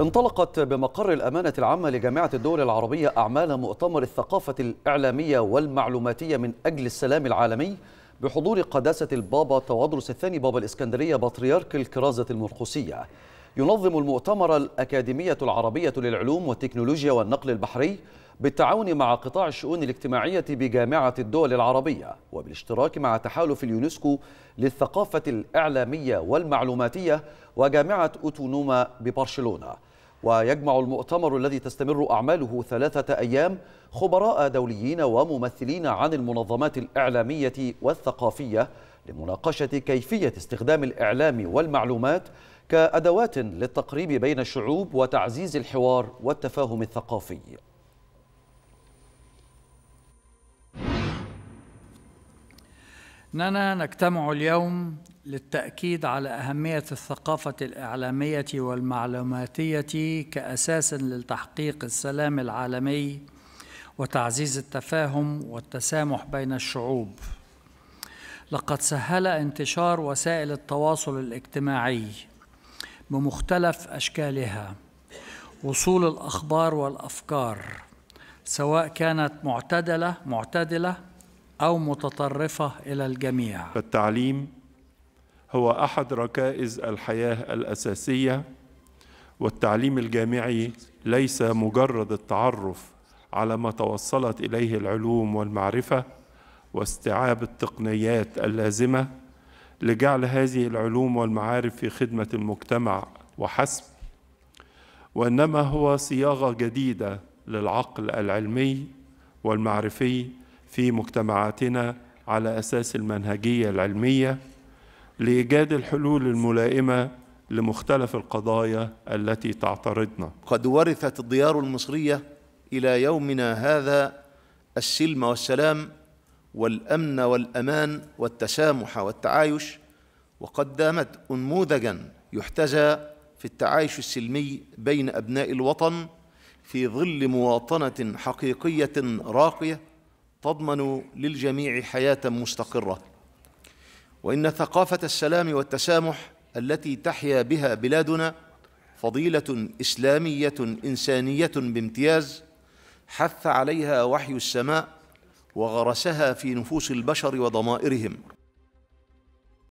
انطلقت بمقر الأمانة العامة لجامعة الدول العربية أعمال مؤتمر الثقافة الإعلامية والمعلوماتية من أجل السلام العالمي بحضور قداسة البابا توادرس الثاني بابا الإسكندرية بطريرك الكرازة المرقسية ينظم المؤتمر الأكاديمية العربية للعلوم والتكنولوجيا والنقل البحري بالتعاون مع قطاع الشؤون الاجتماعية بجامعة الدول العربية وبالاشتراك مع تحالف اليونسكو للثقافة الإعلامية والمعلوماتية وجامعة أوتونوما ببرشلونة ويجمع المؤتمر الذي تستمر أعماله ثلاثة أيام خبراء دوليين وممثلين عن المنظمات الإعلامية والثقافية لمناقشة كيفية استخدام الإعلام والمعلومات كأدوات للتقريب بين الشعوب وتعزيز الحوار والتفاهم الثقافي اننا نجتمع اليوم للتاكيد على اهميه الثقافه الاعلاميه والمعلوماتيه كاساس لتحقيق السلام العالمي وتعزيز التفاهم والتسامح بين الشعوب لقد سهل انتشار وسائل التواصل الاجتماعي بمختلف اشكالها وصول الاخبار والافكار سواء كانت معتدله معتدله أو متطرفة إلى الجميع فالتعليم هو أحد ركائز الحياة الأساسية والتعليم الجامعي ليس مجرد التعرف على ما توصلت إليه العلوم والمعرفة واستيعاب التقنيات اللازمة لجعل هذه العلوم والمعارف في خدمة المجتمع وحسب وإنما هو صياغة جديدة للعقل العلمي والمعرفي في مجتمعاتنا على أساس المنهجية العلمية لإيجاد الحلول الملائمة لمختلف القضايا التي تعترضنا قد ورثت الديار المصرية إلى يومنا هذا السلم والسلام والأمن والأمان والتسامح والتعايش وقد دامت أنموذجا يحتذى في التعايش السلمي بين أبناء الوطن في ظل مواطنة حقيقية راقية تضمن للجميع حياه مستقره وان ثقافه السلام والتسامح التي تحيا بها بلادنا فضيله اسلاميه انسانيه بامتياز حث عليها وحي السماء وغرسها في نفوس البشر وضمائرهم